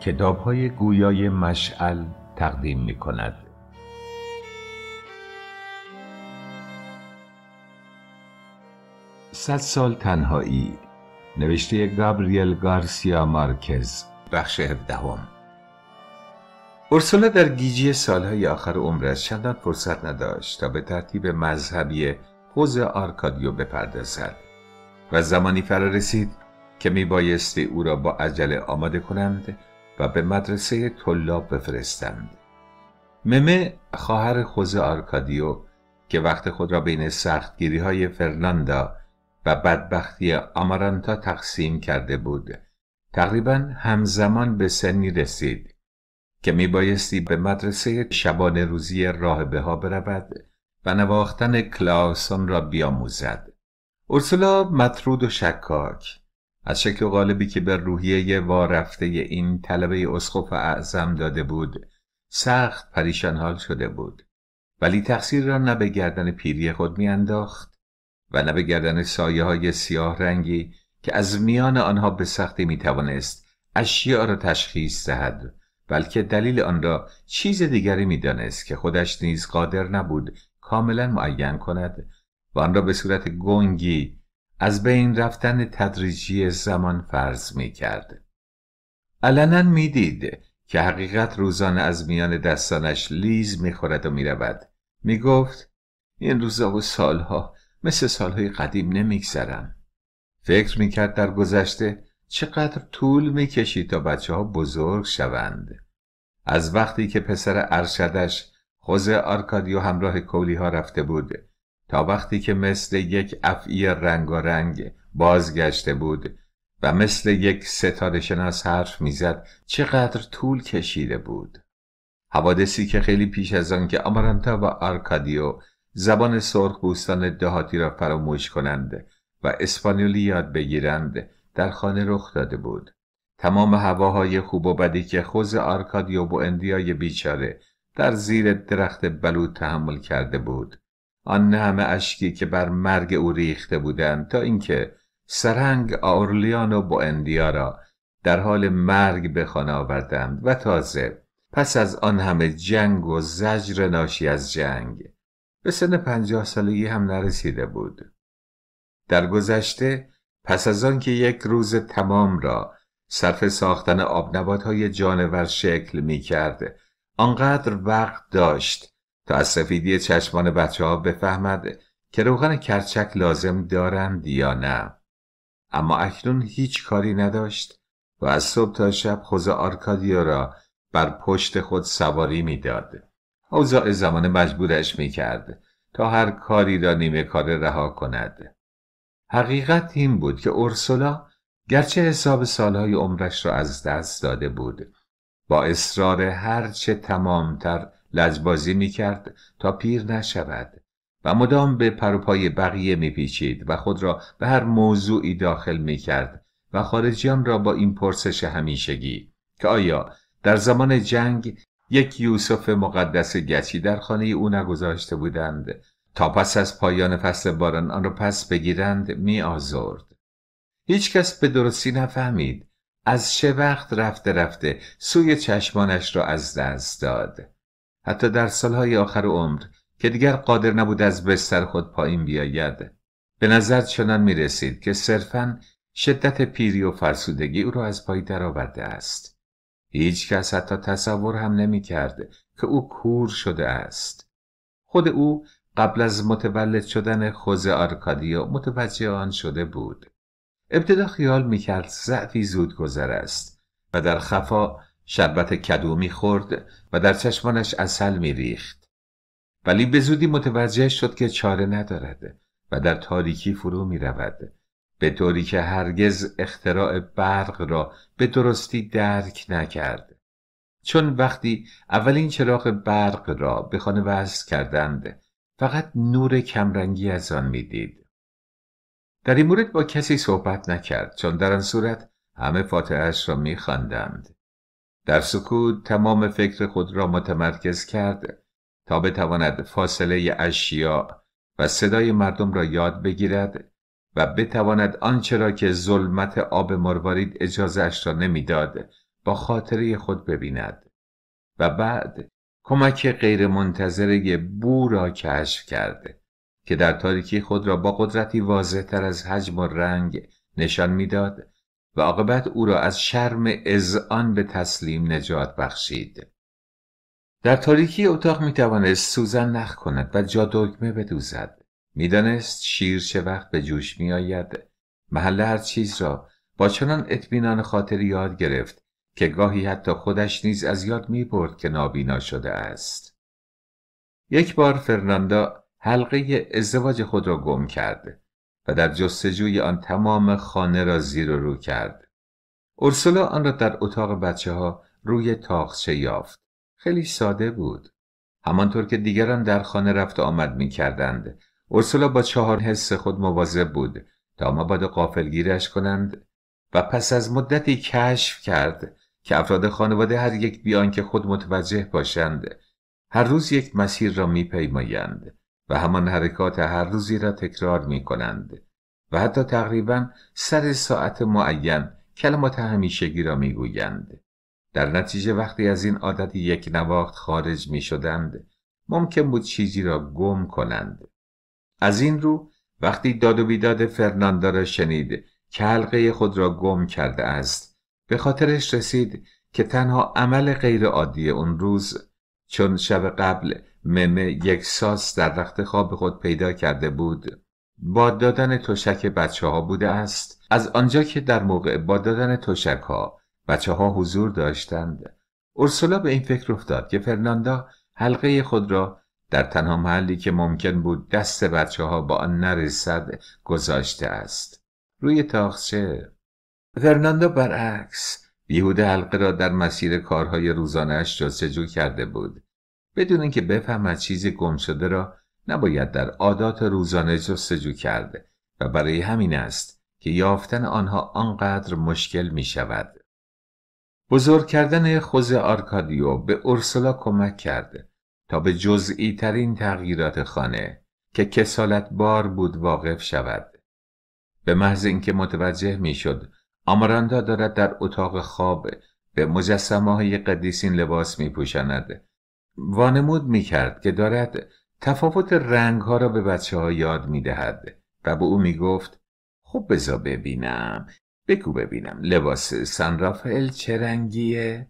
کتاب های گویای مشعل تقدیم می کند. صد سال تنهایی نوشته گابریل گارسیا مارکز بخش دهم. ارسولا در گیجی سالهای آخر عمرش چندان فرصت نداشت تا به ترتیب مذهبی حوز آرکادیو بپردازد و زمانی فرا رسید که بایستی او را با عجله آماده کنند و به مدرسه طلاب بفرستند ممه خواهر خوزه آرکادیو که وقت خود را بین سختگیری های فرناندا و بدبختی آمارانتا تقسیم کرده بود تقریبا همزمان به سنی رسید که می بایستی به مدرسه شبان روزی راهبه ها برود و نواختن کلاسون را بیاموزد ارسلا مطرود و شکاک از شکل غالبی که به روحیه وارفته این طلبه اسقف اعظم داده بود سخت پریشان حال شده بود ولی تقصیر را نه به گردن پیری خود میانداخت و نه به گردن سایه های سیاه رنگی که از میان آنها به سختی می توانست اشیاء را تشخیص دهد بلکه دلیل آن را چیز دیگری میدانست که خودش نیز قادر نبود کاملا معین کند و آن را به صورت گنگی از بین رفتن تدریجی زمان فرض می کرد. علنا می دید که حقیقت روزانه از میان دستانش لیز می خورد و می رود. می گفت این روزا و سالها مثل سالهای قدیم نمیگذرم. فکر می کرد در گذشته چقدر طول می کشید تا بچه ها بزرگ شوند. از وقتی که پسر ارشدش خوزه آرکادیو همراه کولی ها رفته بود تا وقتی که مثل یک افعی رنگ بازگشته بود و مثل یک ستاره شناس حرف میزد چقدر طول کشیده بود حوادثی که خیلی پیش از آن که آمارانتا و آرکادیو زبان سرخ بوستان دهاتی را فراموش کنند و اسپانیولی یاد بگیرند در خانه رخ داده بود تمام هواهای خوب و بدی که خوز آرکادیو و اندیای بیچاره در زیر درخت بلود تحمل کرده بود آن همه اشکی که بر مرگ او ریخته بودند تا اینکه سرنگ آرلیان و اندیا را در حال مرگ به خانه آوردند و تازه پس از آن همه جنگ و زجر ناشی از جنگ به سن پنجاه سالگی هم نرسیده بود در گذشته پس از آن که یک روز تمام را صرف ساختن آبنبات های جانور شکل می کرد آنقدر وقت داشت تا از سفیدی چشمان بچه ها بفهمد که روغن کرچک لازم دارند یا نه اما اکنون هیچ کاری نداشت و از صبح تا شب خوز آرکادیا را بر پشت خود سواری میداد. اوضاع زمان مجبورش می کرد تا هر کاری را نیمه کار رها کند. حقیقت این بود که اورسولا گرچه حساب سالهای عمرش را از دست داده بود با اصرار هرچه تمامتر لجبازی می کرد تا پیر نشود و مدام به پروپای بقیه می پیچید و خود را به هر موضوعی داخل می کرد و خارجیان را با این پرسش همیشگی که آیا در زمان جنگ یک یوسف مقدس گچی در خانه او نگذاشته بودند تا پس از پایان فصل باران آن را پس بگیرند می آزرد هیچ کس به درستی نفهمید از چه وقت رفته رفته سوی چشمانش را از دست داد حتی در سالهای آخر عمر که دیگر قادر نبود از بستر خود پایین بیاید به نظر چنان می رسید که صرفا شدت پیری و فرسودگی او را از پای درآورده است هیچ کس حتی تصور هم نمی کرد که او کور شده است خود او قبل از متولد شدن خوز آرکادیو متوجه آن شده بود ابتدا خیال می کرد ضعفی زود گذر است و در خفا شربت کدو میخورد و در چشمانش اصل میریخت ولی به زودی متوجه شد که چاره ندارد و در تاریکی فرو می رود به طوری که هرگز اختراع برق را به درستی درک نکرد چون وقتی اولین چراغ برق را به خانه وصل کردند فقط نور کمرنگی از آن میدید در این مورد با کسی صحبت نکرد چون در آن صورت همه فاتحهاش را میخواندند در سکوت تمام فکر خود را متمرکز کرد تا بتواند فاصله اشیاء و صدای مردم را یاد بگیرد و بتواند آنچه را که ظلمت آب مروارید اش را نمیداد با خاطره خود ببیند و بعد کمک غیرمنتظره بو را کشف کرد که در تاریکی خود را با قدرتی واضحتر تر از حجم و رنگ نشان میداد و عاقبت او را از شرم اذعان به تسلیم نجات بخشید در تاریکی اتاق می توانست سوزن نخ کند و جا دکمه بدوزد میدانست شیر چه وقت به جوش می آید محل هر چیز را با چنان اطمینان خاطر یاد گرفت که گاهی حتی خودش نیز از یاد می برد که نابینا شده است یک بار فرناندا حلقه ازدواج خود را گم کرد و در جستجوی آن تمام خانه را زیر و رو کرد. اورسولا آن را در اتاق بچه ها روی تاخچه یافت. خیلی ساده بود. همانطور که دیگران در خانه رفت و آمد می کردند. اورسولا با چهار حس خود مواظب بود تا قافل گیرش کنند و پس از مدتی کشف کرد که افراد خانواده هر یک بیان که خود متوجه باشند هر روز یک مسیر را پیمایند و همان حرکات هر روزی را تکرار می کنند و حتی تقریبا سر ساعت معین کلمات همیشگی را می گویند. در نتیجه وقتی از این عادت یک نواخت خارج می شدند ممکن بود چیزی را گم کنند. از این رو وقتی داد و بیداد فرناندا را شنید که حلقه خود را گم کرده است به خاطرش رسید که تنها عمل غیر عادی اون روز چون شب قبل ممه یک ساس در رخت خواب خود پیدا کرده بود با دادن تشک بچه ها بوده است از آنجا که در موقع با دادن تشک ها بچه ها حضور داشتند اورسولا به این فکر افتاد که فرناندا حلقه خود را در تنها محلی که ممکن بود دست بچه ها با آن نرسد گذاشته است روی تاخچه فرناندا برعکس بیهوده حلقه را در مسیر کارهای روزانهش جستجو کرده بود بدون که بفهمد چیزی گم شده را نباید در عادات روزانه جستجو کرده و برای همین است که یافتن آنها آنقدر مشکل می شود. بزرگ کردن خوز آرکادیو به اورسولا کمک کرده تا به جزئی ترین تغییرات خانه که کسالت بار بود واقف شود. به محض اینکه متوجه می میشد آمراندا دارد در اتاق خواب به مجسمه های قدیسین لباس می پوشند وانمود می کرد که دارد تفاوت رنگ ها را به بچه ها یاد می و به او می گفت خب بزا ببینم بگو ببینم لباس سن رافائل چه رنگیه؟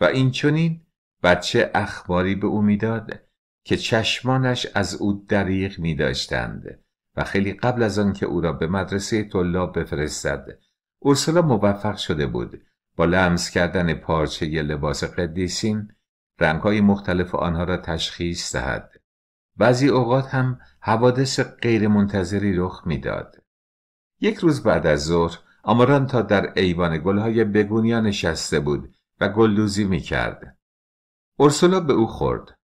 و این چونین بچه اخباری به او میداد که چشمانش از او دریغ می و خیلی قبل از آن که او را به مدرسه طلاب بفرستد اورسولا موفق شده بود با لمس کردن پارچه لباس قدیسین رنگهای مختلف آنها را تشخیص دهد. بعضی اوقات هم حوادث غیرمنتظری رخ میداد. یک روز بعد از ظهر آماران تا در ایوان گلهای بگونیا نشسته بود و گلدوزی می کرد. اورسولا به او خورد.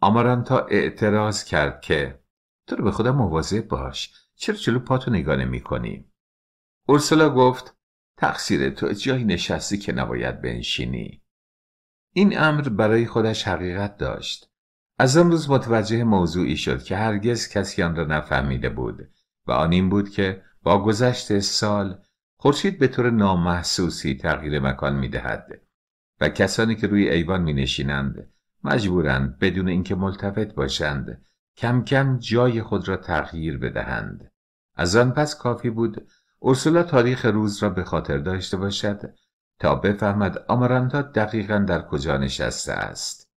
آمارانتا اعتراض کرد که تو رو به خودم مواظب باش چرا جلو پاتو نگاه نمی اورسولا گفت تقصیر تو جایی نشستی که نباید بنشینی این امر برای خودش حقیقت داشت از آن روز متوجه موضوعی شد که هرگز کسی آن را نفهمیده بود و آن این بود که با گذشت سال خورشید به طور نامحسوسی تغییر مکان می دهد و کسانی که روی ایوان می نشینند مجبورند بدون اینکه ملتفت باشند کم کم جای خود را تغییر بدهند از آن پس کافی بود ارسولا تاریخ روز را به خاطر داشته باشد تا بفهمد آمارانتا دقیقا در کجا نشسته است.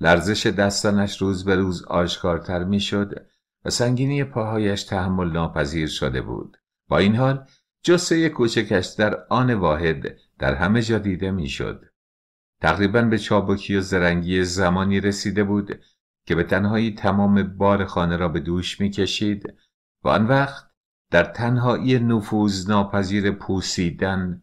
لرزش دستانش روز به روز آشکارتر میشد و سنگینی پاهایش تحمل ناپذیر شده بود. با این حال جسه کوچکش در آن واحد در همه جا دیده میشد. تقریبا به چابکی و زرنگی زمانی رسیده بود که به تنهایی تمام بار خانه را به دوش میکشید و آن وقت در تنهایی نفوذ ناپذیر پوسیدن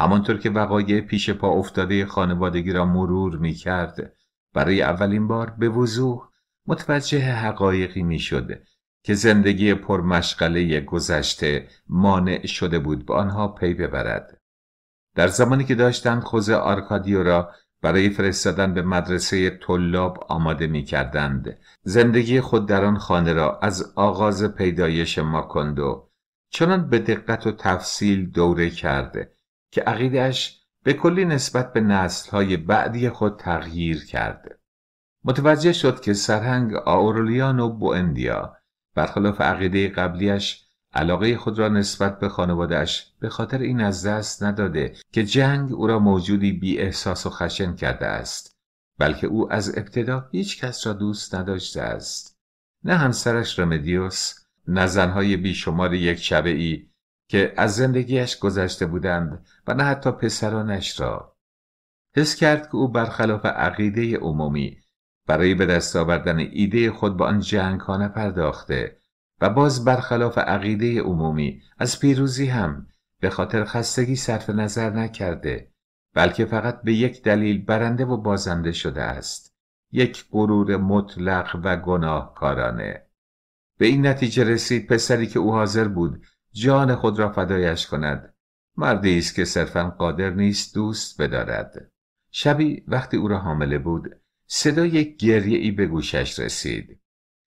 همانطور که وقایع پیش پا افتاده خانوادگی را مرور می کرد برای اولین بار به وضوح متوجه حقایقی می شده که زندگی پرمشغله گذشته مانع شده بود به آنها پی ببرد در زمانی که داشتند خوز آرکادیو را برای فرستادن به مدرسه طلاب آماده می کردند. زندگی خود در آن خانه را از آغاز پیدایش ماکندو چنان به دقت و تفصیل دوره کرده که عقیدش به کلی نسبت به نسلهای بعدی خود تغییر کرده متوجه شد که سرهنگ و اندیا برخلاف عقیده قبلیش علاقه خود را نسبت به خانوادهش به خاطر این از دست نداده که جنگ او را موجودی بی احساس و خشن کرده است بلکه او از ابتدا هیچ کس را دوست نداشته است نه همسرش رمدیوس نه زنهای بیشمار یک شبه ای که از زندگیش گذشته بودند و نه حتی پسرانش را حس کرد که او برخلاف عقیده عمومی برای به دست آوردن ایده خود به آن ها نپرداخته و باز برخلاف عقیده عمومی از پیروزی هم به خاطر خستگی صرف نظر نکرده بلکه فقط به یک دلیل برنده و بازنده شده است یک غرور مطلق و گناهکارانه به این نتیجه رسید پسری که او حاضر بود جان خود را فدایش کند مردی است که صرفا قادر نیست دوست بدارد شبی وقتی او را حامله بود صدای گریه ای به گوشش رسید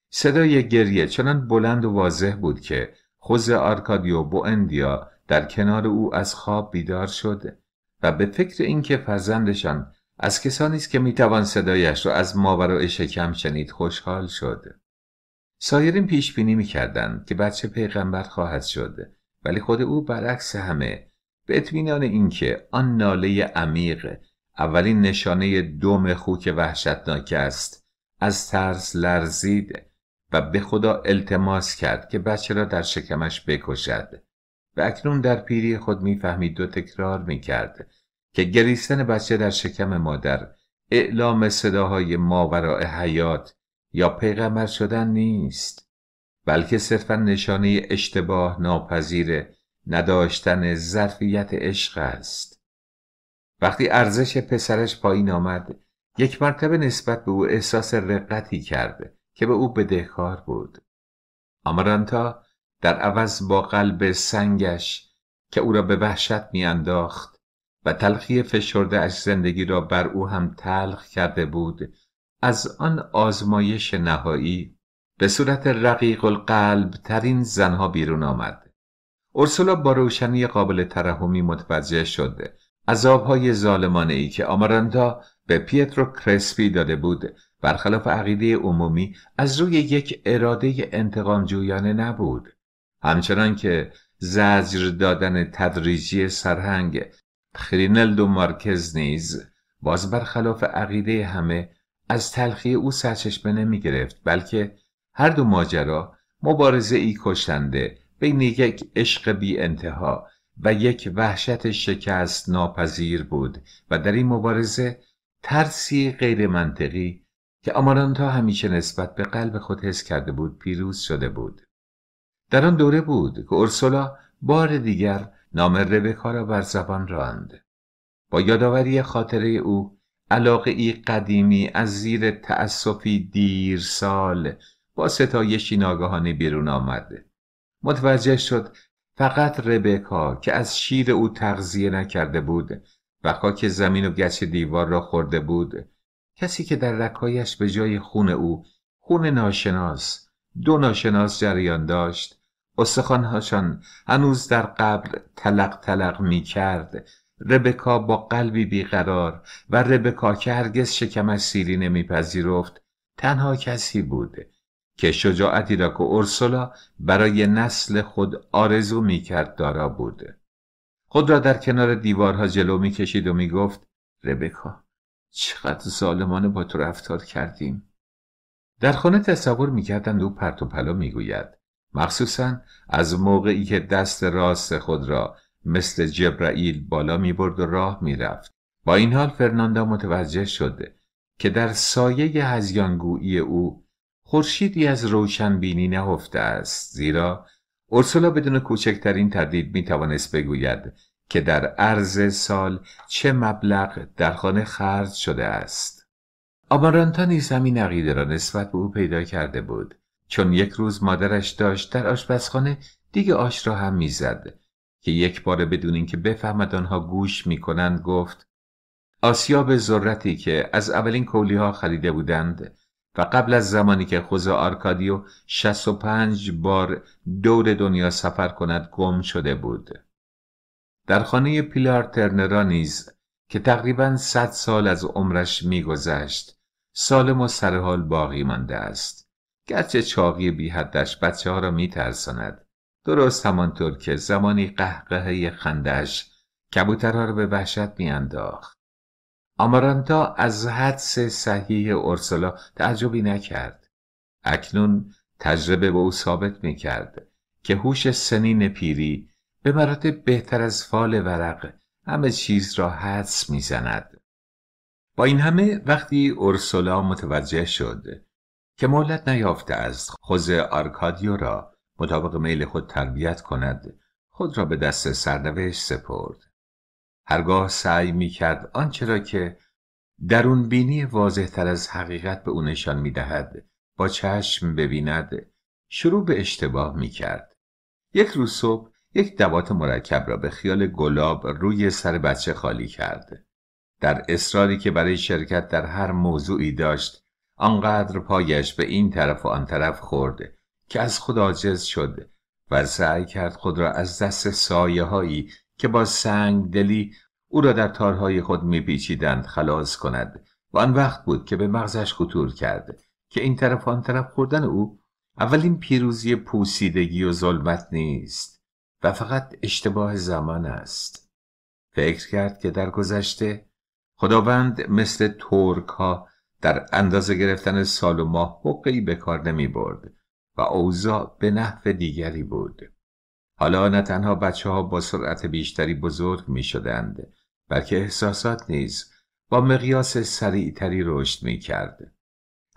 صدای گریه چنان بلند و واضح بود که خوز آرکادیو اندیا در کنار او از خواب بیدار شد و به فکر اینکه فرزندشان از کسانی است که میتوان صدایش را از ماورای شکم شنید خوشحال شد سایرین پیش بینی میکردند که بچه پیغمبر خواهد شد ولی خود او برعکس همه به اطمینان اینکه آن ناله عمیق اولین نشانه دوم خوک وحشتناک است از ترس لرزید و به خدا التماس کرد که بچه را در شکمش بکشد و اکنون در پیری خود میفهمید و تکرار میکرد که گریستن بچه در شکم مادر اعلام صداهای ماورای حیات یا پیغمبر شدن نیست بلکه صرفا نشانه اشتباه ناپذیر نداشتن ظرفیت عشق است وقتی ارزش پسرش پایین آمد یک مرتبه نسبت به او احساس رقتی کرد که به او بدهکار بود آمرانتا در عوض با قلب سنگش که او را به وحشت میانداخت و تلخی فشرده اش زندگی را بر او هم تلخ کرده بود از آن آزمایش نهایی به صورت رقیق القلب ترین زنها بیرون آمد اورسولا با روشنی قابل ترحمی متوجه شد عذابهای ظالمانه ای که آماراندا به پیترو کرسپی داده بود برخلاف عقیده عمومی از روی یک اراده انتقام جویانه نبود همچنان که زجر دادن تدریجی سرهنگ خرینلدو مارکز نیز باز برخلاف عقیده همه از تلخی او سرچشمه نمی گرفت بلکه هر دو ماجرا مبارزه ای کشنده بین یک عشق بی انتها و یک وحشت شکست ناپذیر بود و در این مبارزه ترسی غیر منطقی که آمارانتا همیشه نسبت به قلب خود حس کرده بود پیروز شده بود در آن دوره بود که اورسولا بار دیگر نام ربکا را بر زبان راند با یادآوری خاطره او علاقه ای قدیمی از زیر تأسفی دیر سال با ستایشی ناگهانی بیرون آمده متوجه شد فقط ربکا که از شیر او تغذیه نکرده بود و خاک زمین و گچ دیوار را خورده بود کسی که در رکایش به جای خون او خون ناشناس دو ناشناس جریان داشت استخوانهاشان هنوز در قبل تلق تلق می کرد ربکا با قلبی بیقرار و ربکا که هرگز شکمش سیری نمیپذیرفت تنها کسی بود که شجاعتی را که اورسولا برای نسل خود آرزو میکرد دارا بود خود را در کنار دیوارها جلو میکشید و میگفت ربکا چقدر ظالمانه با تو رفتار کردیم در خانه تصور میکردند او پرت و پلا میگوید مخصوصا از موقعی که دست راست خود را مثل جبرائیل بالا می برد و راه می رفت. با این حال فرناندا متوجه شده که در سایه هزیانگویی او خورشیدی از روشنبینی نهفته است زیرا اورسولا بدون کوچکترین تردید می توانست بگوید که در عرض سال چه مبلغ در خانه خرج شده است آمارانتا نیز همین عقیده را نسبت به او پیدا کرده بود چون یک روز مادرش داشت در آشپزخانه دیگه آش را هم میزد که یک بار بدون اینکه بفهمد آنها گوش می کنند گفت آسیاب ذرتی که از اولین کولی ها خریده بودند و قبل از زمانی که خوز آرکادیو 65 بار دور دنیا سفر کند گم شده بود در خانه پیلار ترنرا نیز که تقریبا 100 سال از عمرش میگذشت سالم و سرحال باقی مانده است گرچه چاقی بی حدش بچه ها را میترساند درست همانطور که زمانی قهقه خندش کبوترها را به وحشت میانداخت آمارانتا از حدس صحیح اورسولا تعجبی نکرد اکنون تجربه به او ثابت میکرد که هوش سنین پیری به مراتب بهتر از فال ورق همه چیز را حدس میزند با این همه وقتی اورسولا متوجه شد که مهلت نیافته از خوز آرکادیو را مطابق میل خود تربیت کند خود را به دست سرنوشت سپرد هرگاه سعی می کرد آنچه را که درون بینی واضح تر از حقیقت به او نشان می دهد با چشم ببیند شروع به اشتباه می کرد یک روز صبح یک دوات مرکب را به خیال گلاب روی سر بچه خالی کرد در اصراری که برای شرکت در هر موضوعی داشت آنقدر پایش به این طرف و آن طرف خورده، که از خود عاجز شد و سعی کرد خود را از دست سایه هایی که با سنگ دلی او را در تارهای خود میپیچیدند خلاص کند و آن وقت بود که به مغزش خطور کرد که این طرف آن طرف خوردن او اولین پیروزی پوسیدگی و ظلمت نیست و فقط اشتباه زمان است فکر کرد که در گذشته خداوند مثل ترک ها در اندازه گرفتن سال و ماه حقی به کار نمی برد و اوضاع به نحو دیگری بود حالا نه تنها بچه ها با سرعت بیشتری بزرگ می شدند بلکه احساسات نیز با مقیاس سریعتری رشد می کرد.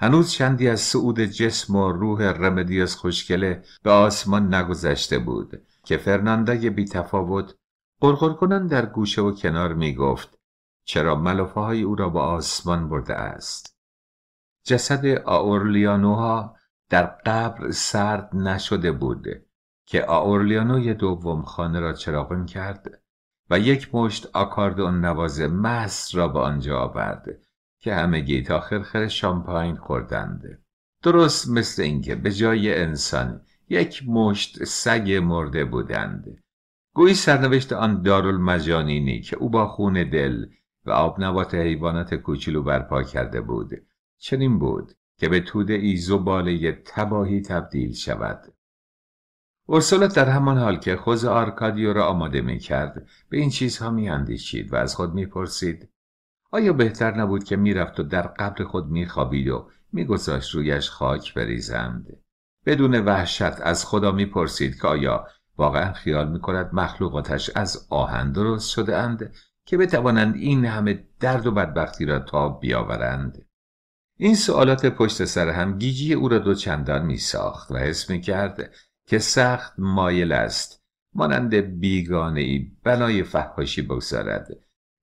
هنوز چندی از سعود جسم و روح رمدیوس خوشگله به آسمان نگذشته بود که فرناندای بی تفاوت قرقر در گوشه و کنار می گفت چرا ملافه های او را به آسمان برده است. جسد آورلیانوها در قبر سرد نشده بود که آورلیانوی دوم خانه را چراغان کرد و یک مشت آکاردون نواز مس را به آنجا آورد که گیت آخر خر شامپاین خوردند درست مثل اینکه به جای انسان یک مشت سگ مرده بودند گویی سرنوشت آن مجانینی که او با خون دل و آبنبات حیوانات کوچولو برپا کرده بود چنین بود که به توده ای زباله تباهی تبدیل شود ارسولا در همان حال که خوز آرکادیو را آماده می کرد به این چیزها می اندیشید و از خود می پرسید آیا بهتر نبود که میرفت و در قبر خود خوابید و میگذاشت رویش خاک بریزند بدون وحشت از خدا پرسید که آیا واقعا خیال می کند مخلوقاتش از آهن درست شده اند که بتوانند این همه درد و بدبختی را تا بیاورند این سوالات پشت سر هم گیجی او را دوچندان می ساخت و حس می کرد که سخت مایل است مانند بیگانه ای بنای فحاشی بگذارد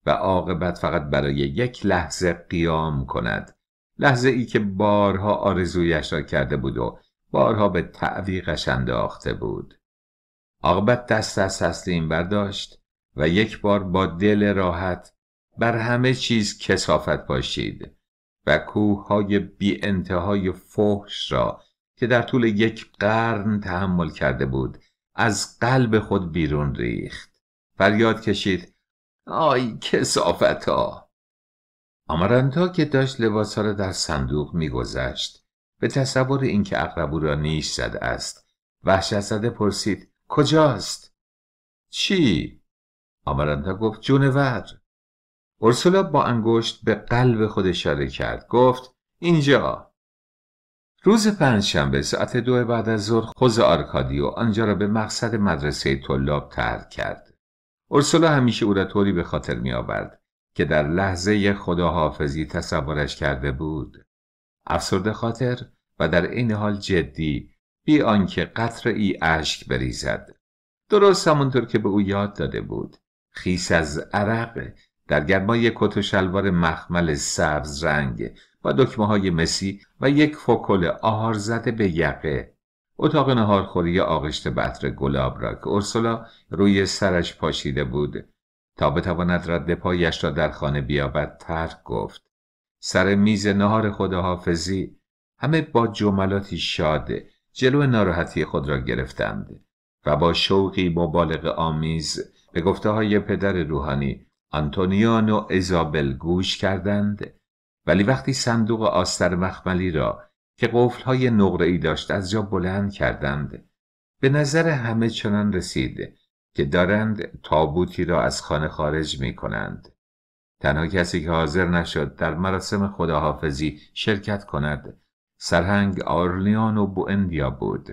و عاقبت فقط برای یک لحظه قیام کند لحظه ای که بارها آرزویش را کرده بود و بارها به تعویقش انداخته بود عاقبت دست از تسلیم برداشت و یک بار با دل راحت بر همه چیز کسافت پاشید و کوههای بی انتهای فحش را که در طول یک قرن تحمل کرده بود از قلب خود بیرون ریخت فریاد کشید آی کسافت ها آمارانتا که داشت لباسها را در صندوق میگذشت به تصور اینکه او را نیش زده است وحشت زده پرسید کجاست چی آمارانتا گفت جونور اورسولا با انگشت به قلب خود اشاره کرد گفت اینجا روز پنجشنبه ساعت دو بعد از ظهر خوز آرکادیو آنجا را به مقصد مدرسه طلاب ترک کرد اورسولا همیشه او را طوری به خاطر می آورد که در لحظه خداحافظی تصورش کرده بود افسرده خاطر و در این حال جدی بی آنکه قطر ای اشک بریزد درست همونطور که به او یاد داده بود خیس از عرق در گرمای یک کت و شلوار مخمل سبز رنگ با دکمه های مسی و یک فکل آهار زده به یقه اتاق نهارخوری آغشت بطر گلاب را که اورسولا روی سرش پاشیده بود تا بتواند رد پایش را در خانه بیابد ترک گفت سر میز نهار خداحافظی همه با جملاتی شاده جلو ناراحتی خود را گرفتند و با شوقی مبالغ آمیز به گفته های پدر روحانی آنتونیان و ایزابل گوش کردند ولی وقتی صندوق آستر مخملی را که قفلهای نقره ای داشت از جا بلند کردند به نظر همه چنان رسید که دارند تابوتی را از خانه خارج می کنند تنها کسی که حاضر نشد در مراسم خداحافظی شرکت کند سرهنگ آرلیان و اندیا بود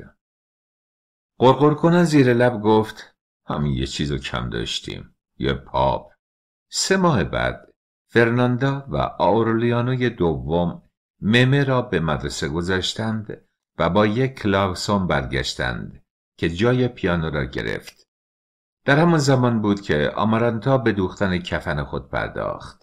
قرقر زیر لب گفت همین یه رو کم داشتیم یه پاپ سه ماه بعد فرناندا و آورلیانوی دوم ممه را به مدرسه گذاشتند و با یک کلاسون برگشتند که جای پیانو را گرفت. در همان زمان بود که آمارانتا به دوختن کفن خود پرداخت.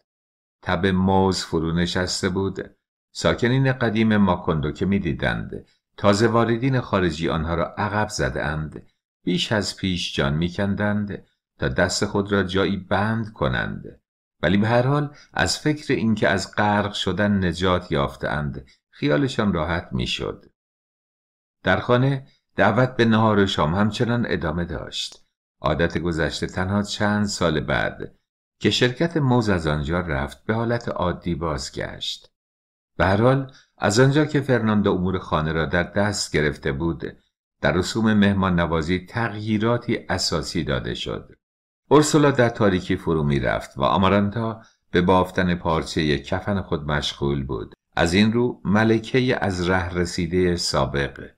تب موز فرو نشسته بود. ساکنین قدیم ماکندو که می دیدند تازه واردین خارجی آنها را عقب زدند بیش از پیش جان می کندند تا دست خود را جایی بند کنند ولی به هر حال از فکر اینکه از غرق شدن نجات یافتند خیالشان راحت میشد در خانه دعوت به نهار و شام همچنان ادامه داشت عادت گذشته تنها چند سال بعد که شرکت موز از آنجا رفت به حالت عادی بازگشت به هر حال از آنجا که فرناندو امور خانه را در دست گرفته بود در رسوم مهمان نوازی تغییراتی اساسی داده شد اورسولا در تاریکی فرو می رفت و آمارانتا به بافتن پارچه کفن خود مشغول بود از این رو ملکه از ره رسیده سابق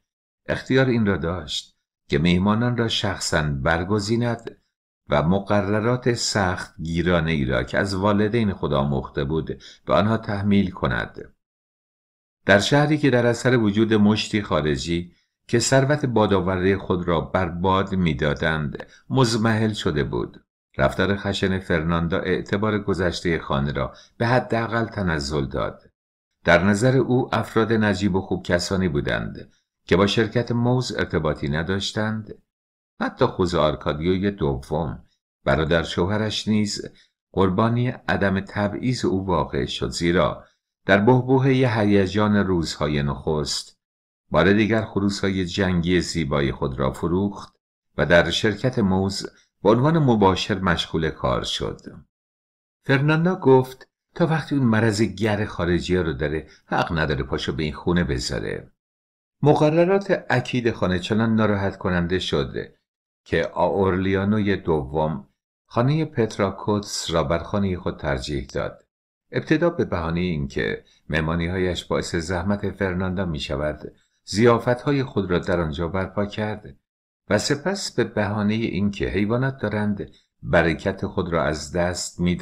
اختیار این را داشت که میهمانان را شخصا برگزیند و مقررات سخت گیرانه ای را که از والدین خدا مخته بود به آنها تحمیل کند در شهری که در اثر وجود مشتی خارجی که ثروت بادآوری خود را بر باد میدادند مزمحل شده بود رفتار خشن فرناندا اعتبار گذشته خانه را به حداقل تنزل داد در نظر او افراد نجیب و خوب کسانی بودند که با شرکت موز ارتباطی نداشتند حتی خوز آرکادیوی دوم برادر شوهرش نیز قربانی عدم تبعیض او واقع شد زیرا در بهبوه هیجان روزهای نخست بار دیگر های جنگی زیبای خود را فروخت و در شرکت موز به عنوان مباشر مشغول کار شد فرناندا گفت تا وقتی اون مرض گر خارجی ها رو داره حق نداره پاشو به این خونه بذاره مقررات اکید خانه چنان ناراحت کننده شده که آورلیانوی دوم خانه پتراکوتس را بر خانه خود ترجیح داد ابتدا به بهانه اینکه هایش باعث زحمت فرناندا می شود زیافتهای خود را در آنجا برپا کرد و سپس به بهانه اینکه حیوانات دارند برکت خود را از دست می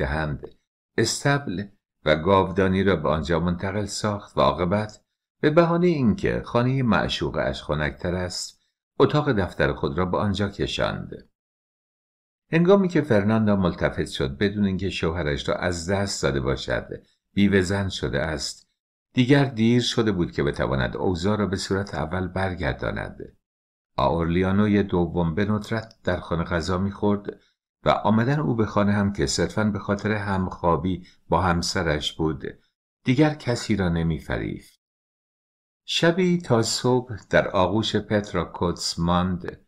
استبل و گاودانی را به آنجا منتقل ساخت و عاقبت به بهانه اینکه خانه معشوقش خنکتر است اتاق دفتر خود را به آنجا کشاند هنگامی که فرناندا ملتفت شد بدون اینکه شوهرش را از دست داده باشد بیوه شده است دیگر دیر شده بود که بتواند اوزا را به صورت اول برگرداند آورلیانوی دوم به ندرت در خانه غذا میخورد و آمدن او به خانه هم که صرفا به خاطر همخوابی با همسرش بود دیگر کسی را نمیفریفت شبی تا صبح در آغوش پترا کوتس ماند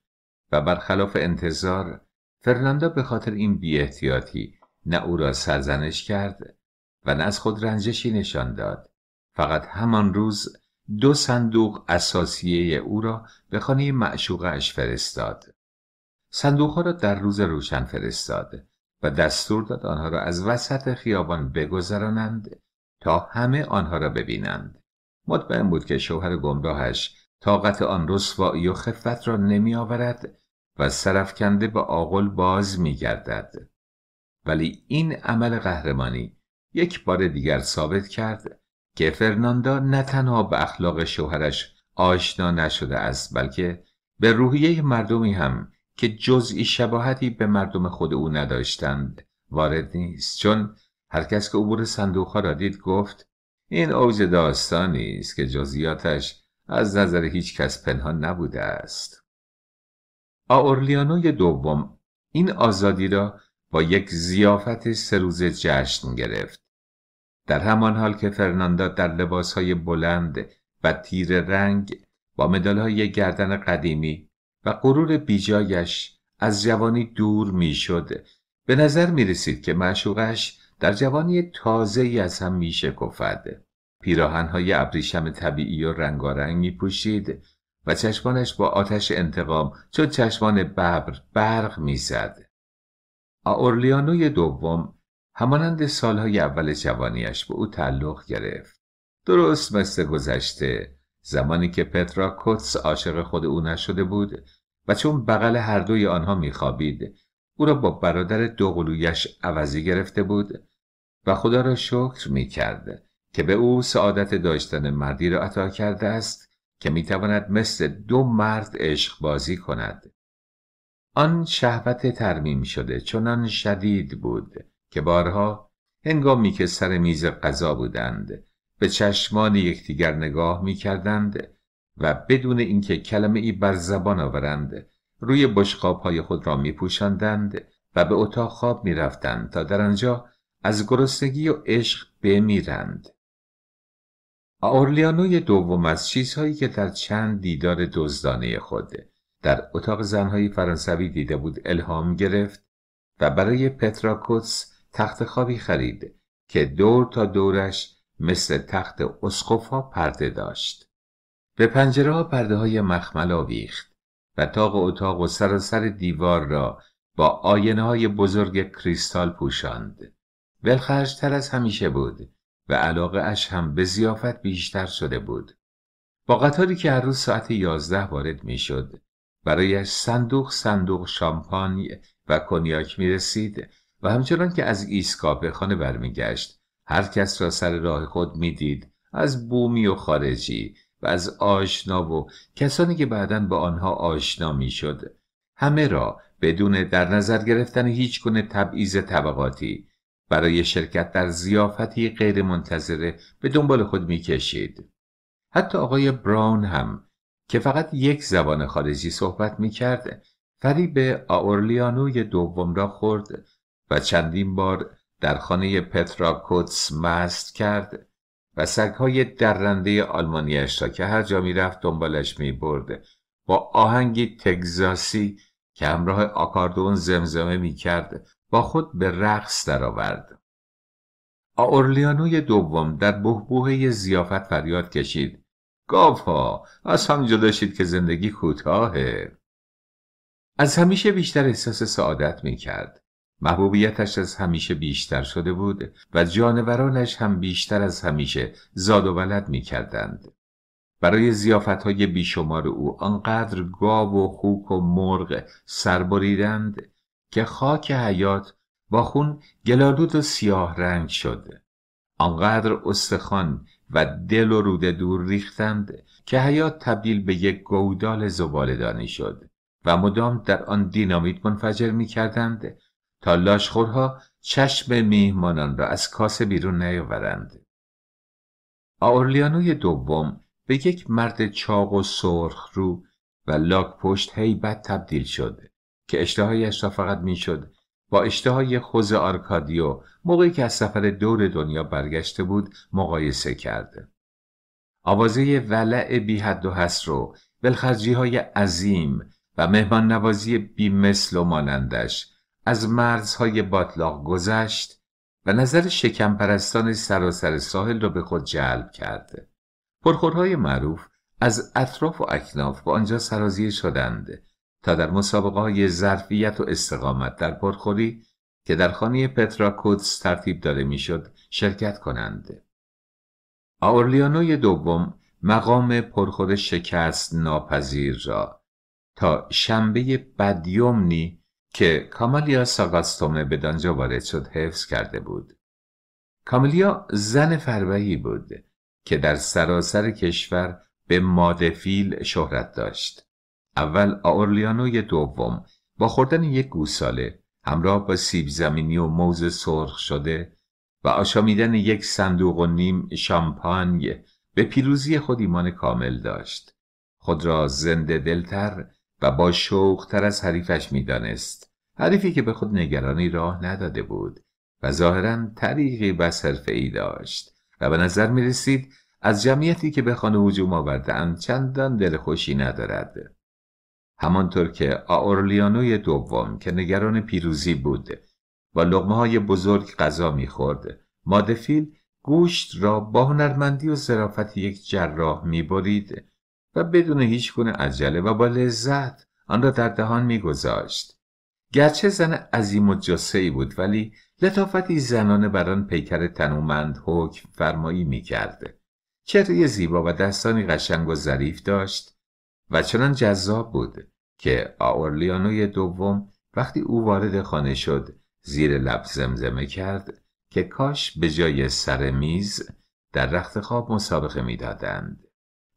و برخلاف انتظار فرناندا به خاطر این بیاحتیاطی نه او را سرزنش کرد و نه از خود رنجشی نشان داد فقط همان روز دو صندوق اساسیه او را به خانه معشوقش فرستاد صندوقها را در روز روشن فرستاد و دستور داد آنها را از وسط خیابان بگذرانند تا همه آنها را ببینند مطمئن بود که شوهر گمراهش طاقت آن رسوایی و خفت را نمی آورد و سرفکنده به آقل باز می گردد. ولی این عمل قهرمانی یک بار دیگر ثابت کرد که فرناندا نه تنها به اخلاق شوهرش آشنا نشده است بلکه به روحیه مردمی هم که جزئی شباهتی به مردم خود او نداشتند وارد نیست چون هر کس که عبور صندوقها را دید گفت این اوج داستانی است که جزئیاتش از نظر هیچ کس پنهان نبوده است آورلیانوی دوم این آزادی را با یک زیافت سه روزه جشن گرفت در همان حال که فرناندا در لباسهای بلند و تیر رنگ با مدالهای گردن قدیمی و غرور بیجایش از جوانی دور میشد به نظر می رسید که معشوقش در جوانی تازه ای از هم می شکفد پیراهنهای ابریشم طبیعی و رنگارنگ می پوشید و چشمانش با آتش انتقام چون چشمان ببر برق میزد. آورلیانوی دوم همانند سالهای اول جوانیش به او تعلق گرفت درست مثل گذشته زمانی که پترا کوتس عاشق خود او نشده بود و چون بغل هر دوی آنها میخوابید او را با برادر دوقلویش عوضی گرفته بود و خدا را شکر میکرد که به او سعادت داشتن مردی را عطا کرده است که میتواند مثل دو مرد عشق بازی کند آن شهوت ترمیم شده چنان شدید بود که بارها هنگامی که سر میز غذا بودند به چشمان یکدیگر نگاه میکردند و بدون اینکه کلمه ای بر زبان آورند روی بشقاب های خود را می پوشندند و به اتاق خواب می رفتند تا در آنجا از گرسنگی و عشق بمیرند اورلیانوی دوم از چیزهایی که در چند دیدار دزدانه خود در اتاق زنهای فرانسوی دیده بود الهام گرفت و برای پتراکوتس تخت خوابی خرید که دور تا دورش مثل تخت اسقفا پرده داشت به پنجره ها پرده های مخمل آویخت و تاق اتاق و سراسر سر دیوار را با آینه های بزرگ کریستال پوشاند تر از همیشه بود و علاقه اش هم به زیافت بیشتر شده بود با قطاری که هر روز ساعت یازده وارد میشد برایش صندوق صندوق شامپانی و کنیاک می رسید و همچنان که از ایسکا به خانه برمیگشت هر کس را سر راه خود میدید از بومی و خارجی و از آشنا و کسانی که بعدا با آنها آشنا میشد همه را بدون در نظر گرفتن هیچ گونه تبعیض طبقاتی برای شرکت در زیافتی غیرمنتظره منتظره به دنبال خود میکشید. حتی آقای براون هم که فقط یک زبان خارجی صحبت میکرد فریب آورلیانوی دوم را خورد و چندین بار در خانه پترا کوتس مست کرد و سگهای درنده آلمانیش را که هر جا می رفت دنبالش می با آهنگی تگزاسی که همراه آکاردون زمزمه می کرد با خود به رقص درآورد. آورلیانوی دوم در بهبوهه زیافت فریاد کشید ها، از هم جدا شید که زندگی کوتاهه از همیشه بیشتر احساس سعادت می کرد محبوبیتش از همیشه بیشتر شده بود و جانورانش هم بیشتر از همیشه زاد و ولد می کردند. برای زیافت های بیشمار او آنقدر گاو و خوک و مرغ سر بریدند که خاک حیات با خون گلالود و سیاه رنگ شد. آنقدر استخوان و دل و روده دور ریختند که حیات تبدیل به یک گودال زبالدانی شد و مدام در آن دینامیت منفجر می کردند تا لاشخورها چشم میهمانان را از کاس بیرون نیاورند آرلیانوی دوم به یک مرد چاق و سرخ رو و لاک پشت هیبت تبدیل شد که اشتهایش را فقط میشد با اشتهای خوز آرکادیو موقعی که از سفر دور دنیا برگشته بود مقایسه کرده آوازه ولع بی حد و حس رو بلخرجی های عظیم و مهمان نوازی بی مثل و مانندش از مرزهای باطلاق گذشت و نظر شکمپرستان سراسر ساحل را به خود جلب کرده پرخورهای معروف از اطراف و اکناف به آنجا سرازیه شدند تا در مسابقه های ظرفیت و استقامت در پرخوری که در خانه پتراکوتس ترتیب داده میشد شرکت کنند آورلیانوی دوم مقام پرخور شکست ناپذیر را تا شنبه بدیومنی که کامالیا ساگاستومه به دانجا وارد شد حفظ کرده بود. کامالیا زن فربهی بود که در سراسر کشور به مادفیل شهرت داشت. اول آورلیانوی دوم با خوردن یک گوساله همراه با سیب زمینی و موز سرخ شده و آشامیدن یک صندوق و نیم شامپانگ به پیروزی خود ایمان کامل داشت. خود را زنده دلتر و با شوقتر از حریفش میدانست حریفی که به خود نگرانی راه نداده بود و ظاهرا طریقی و ای داشت و به نظر می رسید از جمعیتی که به خانه حجوم آوردهاند چندان دلخوشی ندارد همانطور که آورلیانوی دوم که نگران پیروزی بود با لغمه های بزرگ غذا میخورد مادفیل گوشت را با هنرمندی و ظرافت یک جراح میبرید و بدون هیچ گونه عجله و با لذت آن را در دهان گذاشت گرچه زن عظیم و بود ولی لطافتی زنانه بر آن پیکر تنومند حکم فرمایی می کرده. چهره زیبا و دستانی قشنگ و ظریف داشت و چنان جذاب بود که آورلیانوی دوم وقتی او وارد خانه شد زیر لب زمزمه کرد که کاش به جای سر میز در رخت خواب مسابقه میدادند.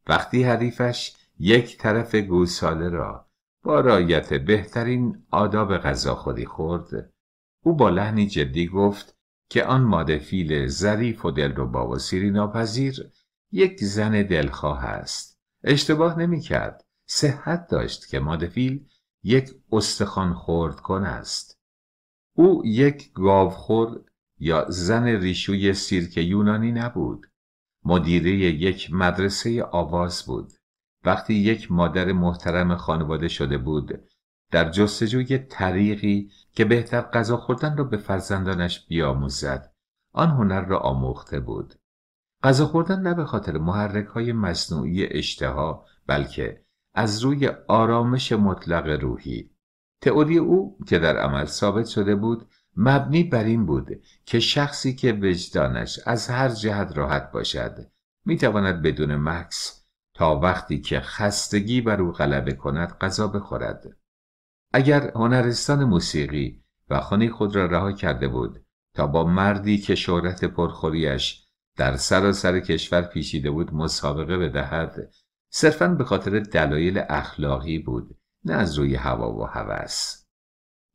وقتی حریفش یک طرف گوساله را با رایت بهترین آداب غذاخوری خورد او با لحنی جدی گفت که آن ماده فیل ظریف و دلربا و سیری ناپذیر یک زن دلخواه است اشتباه نمیکرد. صحت داشت که ماده فیل یک استخوان خورد کن است او یک گاوخور یا زن ریشوی سیرک یونانی نبود مدیره یک مدرسه آواز بود وقتی یک مادر محترم خانواده شده بود در جستجوی طریقی که بهتر غذا خوردن را به فرزندانش بیاموزد آن هنر را آموخته بود غذا خوردن نه به خاطر محرک های مصنوعی اشتها بلکه از روی آرامش مطلق روحی تئوری او که در عمل ثابت شده بود مبنی بر این بود که شخصی که وجدانش از هر جهت راحت باشد میتواند بدون مکس تا وقتی که خستگی بر او غلبه کند غذا بخورد اگر هنرستان موسیقی و خانه خود را رها کرده بود تا با مردی که شهرت پرخوریش در سراسر سر کشور پیچیده بود مسابقه بدهد صرفا به خاطر دلایل اخلاقی بود نه از روی هوا و هوس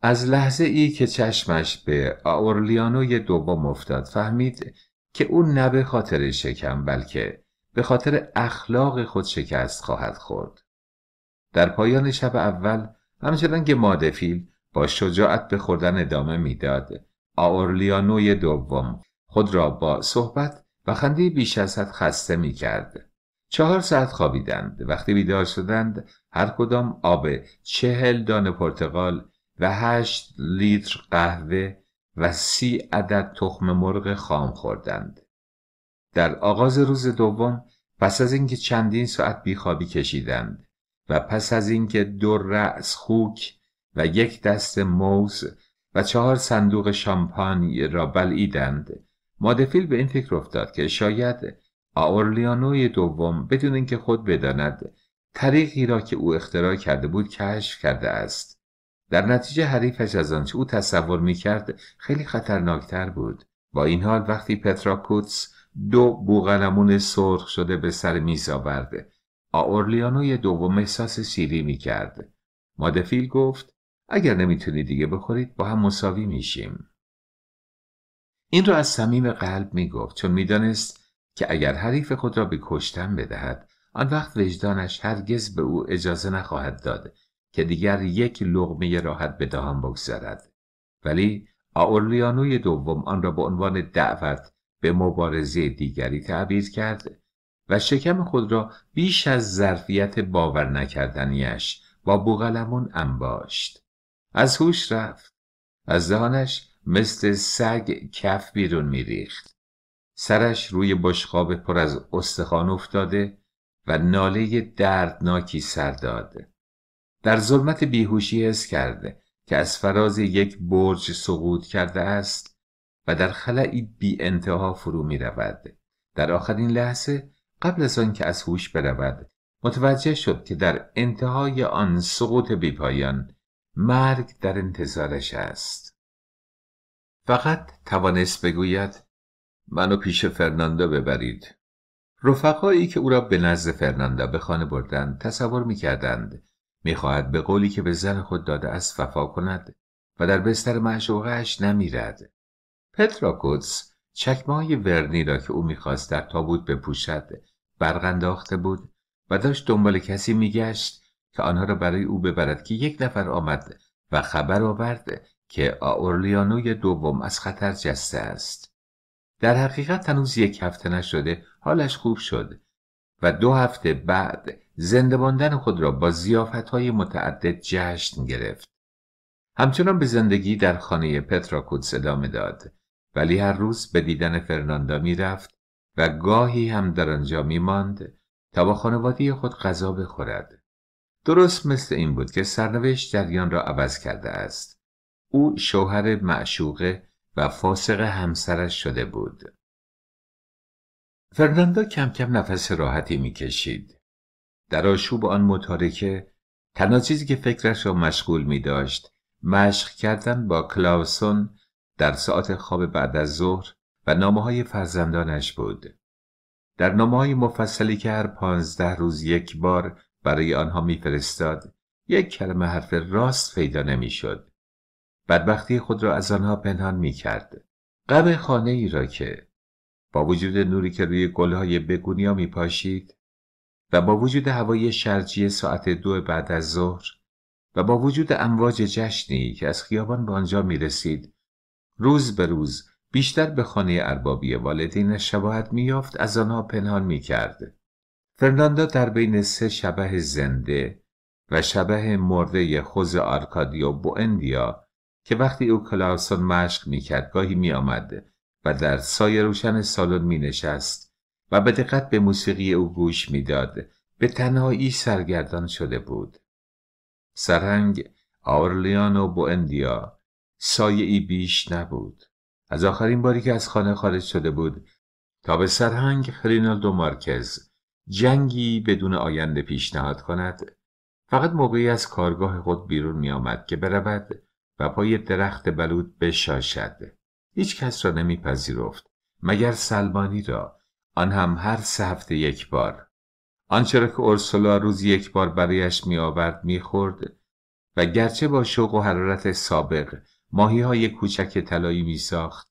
از لحظه ای که چشمش به آورلیانوی دوم افتاد فهمید که او نه به خاطر شکم بلکه به خاطر اخلاق خود شکست خواهد خورد. در پایان شب اول همچنان که مادفیل با شجاعت به خوردن ادامه میداد آورلیانوی دوم خود را با صحبت و خنده بیش از حد خسته می کرد. چهار ساعت خوابیدند وقتی بیدار شدند هر کدام آب چهل دان پرتقال و هشت لیتر قهوه و سی عدد تخم مرغ خام خوردند در آغاز روز دوم پس از اینکه چندین ساعت بیخوابی کشیدند و پس از اینکه دو رأس خوک و یک دست موز و چهار صندوق شامپانی را بلعیدند مادفیل به این فکر افتاد که شاید آورلیانوی دوم بدون اینکه خود بداند طریقی را که او اختراع کرده بود کشف کرده است در نتیجه حریفش از آنچه او تصور میکرد خیلی خطرناکتر بود با این حال وقتی پتراکوتس دو بوغلمون سرخ شده به سر میز آورده آورلیانوی دوم احساس سیری میکرد مادفیل گفت اگر نمیتونی دیگه بخورید با هم مساوی میشیم این را از صمیم قلب میگفت چون میدانست که اگر حریف خود را به کشتن بدهد آن وقت وجدانش هرگز به او اجازه نخواهد داد که دیگر یک لغمه راحت به دهان بگذارد ولی آورلیانوی دوم آن را به عنوان دعوت به مبارزه دیگری تعبیر کرد. و شکم خود را بیش از ظرفیت باور نکردنیش با بوغلمون انباشت از هوش رفت از دهانش مثل سگ کف بیرون میریخت سرش روی بشقاب پر از استخوان افتاده و ناله دردناکی سر داد در ظلمت بیهوشی حس کرده که از فراز یک برج سقوط کرده است و در خلعی بی انتها فرو می رود. در آخرین لحظه قبل از آن که از هوش برود متوجه شد که در انتهای آن سقوط پایان مرگ در انتظارش است فقط توانست بگوید منو پیش فرناندا ببرید رفقایی که او را به نزد فرناندا به خانه بردند تصور میکردند میخواهد به قولی که به زن خود داده است وفا کند و در بستر معشوقهاش نمیرد پتراکوتس چکمای ورنی را که او میخواست در تابوت بپوشد برق انداخته بود و داشت دنبال کسی میگشت که آنها را برای او ببرد که یک نفر آمد و خبر آورد که آورلیانوی دوم از خطر جسته است در حقیقت هنوز یک هفته نشده حالش خوب شد و دو هفته بعد زنده ماندن خود را با های متعدد جشن گرفت همچنان به زندگی در خانه پتراکوتس ادامه داد ولی هر روز به دیدن فرناندا رفت و گاهی هم در آنجا ماند تا با خانواده خود غذا بخورد درست مثل این بود که سرنوشت جریان را عوض کرده است او شوهر معشوقه و فاسق همسرش شده بود فرناندا کم کم نفس راحتی میکشید در آشوب آن متارکه تنها چیزی که فکرش را مشغول می داشت مشق کردن با کلاوسون در ساعت خواب بعد از ظهر و نامه های فرزندانش بود. در نامه های مفصلی که هر پانزده روز یک بار برای آنها میفرستاد یک کلمه حرف راست پیدا نمیشد. بدبختی خود را از آنها پنهان می کرد. قبه خانه ای را که با وجود نوری که روی گلهای بگونیا می پاشید و با وجود هوای شرجی ساعت دو بعد از ظهر و با وجود امواج جشنی که از خیابان به آنجا می رسید روز به روز بیشتر به خانه اربابی والدین شباهت میافت از آنها پنهان میکرد. فرناندا در بین سه شبه زنده و شبه مرده خوز بو اندیا که وقتی او کلارسون مشق میکرد گاهی میآمد و در سایه روشن سالن مینشست و به دقت به موسیقی او گوش میداد به تنهایی سرگردان شده بود سرنگ آرلیان و اندیا سایه ای بیش نبود از آخرین باری که از خانه خارج شده بود تا به سرهنگ رینالدو مارکز جنگی بدون آینده پیشنهاد کند فقط موقعی از کارگاه خود بیرون می آمد که برود و پای درخت بلود بشاشد هیچ کس را پذیرفت مگر سلمانی را آن هم هر سه هفته یک بار آنچه را که اورسولا روز یک بار برایش می آورد می خورد و گرچه با شوق و حرارت سابق ماهی های کوچک طلایی می ساخت.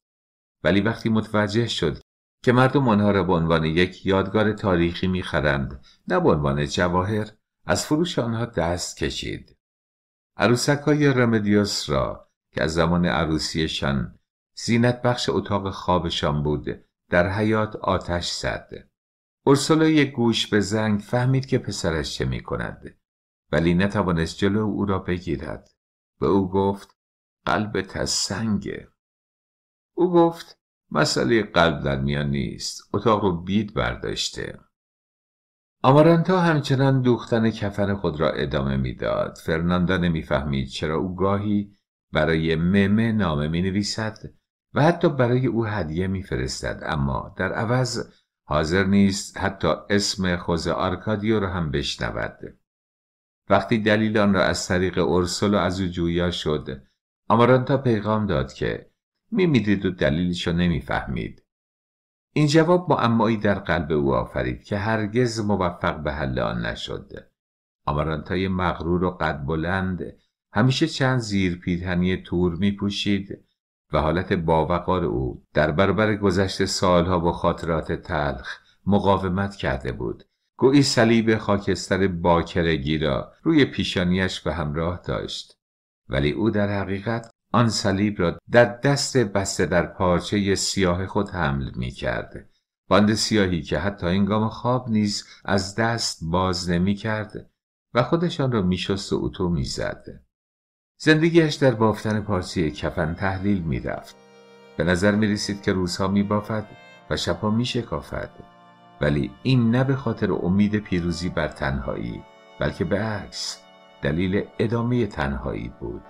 ولی وقتی متوجه شد که مردم آنها را به عنوان یک یادگار تاریخی میخرند نه به عنوان جواهر از فروش آنها دست کشید عروسک های رمدیوس را که از زمان عروسیشان زینت بخش اتاق خوابشان بود در حیات آتش زد اورسولا یک گوش به زنگ فهمید که پسرش چه می کند ولی نتوانست جلو او را بگیرد به او گفت قلبت از سنگه او گفت مسئله قلب در میان نیست اتاق رو بید برداشته آمارانتا همچنان دوختن کفن خود را ادامه میداد فرناندا نمیفهمید چرا او گاهی برای ممه نامه می نویسد و حتی برای او هدیه میفرستد اما در عوض حاضر نیست حتی اسم خوز آرکادیو را هم بشنود وقتی دلیل آن را از طریق اورسولو از او جویا شد آمارانتا پیغام داد که میمیدید و دلیلش را نمیفهمید این جواب معمایی در قلب او آفرید که هرگز موفق به حل آن نشد آمارانتای مغرور و قد بلند همیشه چند زیر پیتنی تور میپوشید و حالت باوقار او در برابر گذشت سالها و خاطرات تلخ مقاومت کرده بود گویی صلیب خاکستر باکرگی را روی پیشانیش به همراه داشت ولی او در حقیقت آن صلیب را در دست بسته در پارچه سیاه خود حمل می کرد. باند سیاهی که حتی هنگام خواب نیز از دست باز نمی کرد و خودشان را می شست و اتو می زد. زندگیش در بافتن پارچه کفن تحلیل می رفت. به نظر می رسید که روزها می بافد و شبها می شکافد. ولی این نه به خاطر امید پیروزی بر تنهایی بلکه به عکس دلیل ادامه تنهایی بود